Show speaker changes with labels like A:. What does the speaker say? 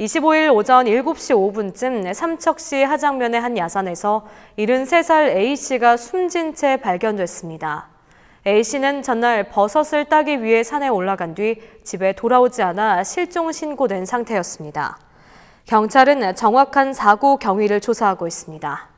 A: 25일 오전 7시 5분쯤 삼척시 하장면의 한 야산에서 73살 A씨가 숨진 채 발견됐습니다. A씨는 전날 버섯을 따기 위해 산에 올라간 뒤 집에 돌아오지 않아 실종 신고된 상태였습니다. 경찰은 정확한 사고 경위를 조사하고 있습니다.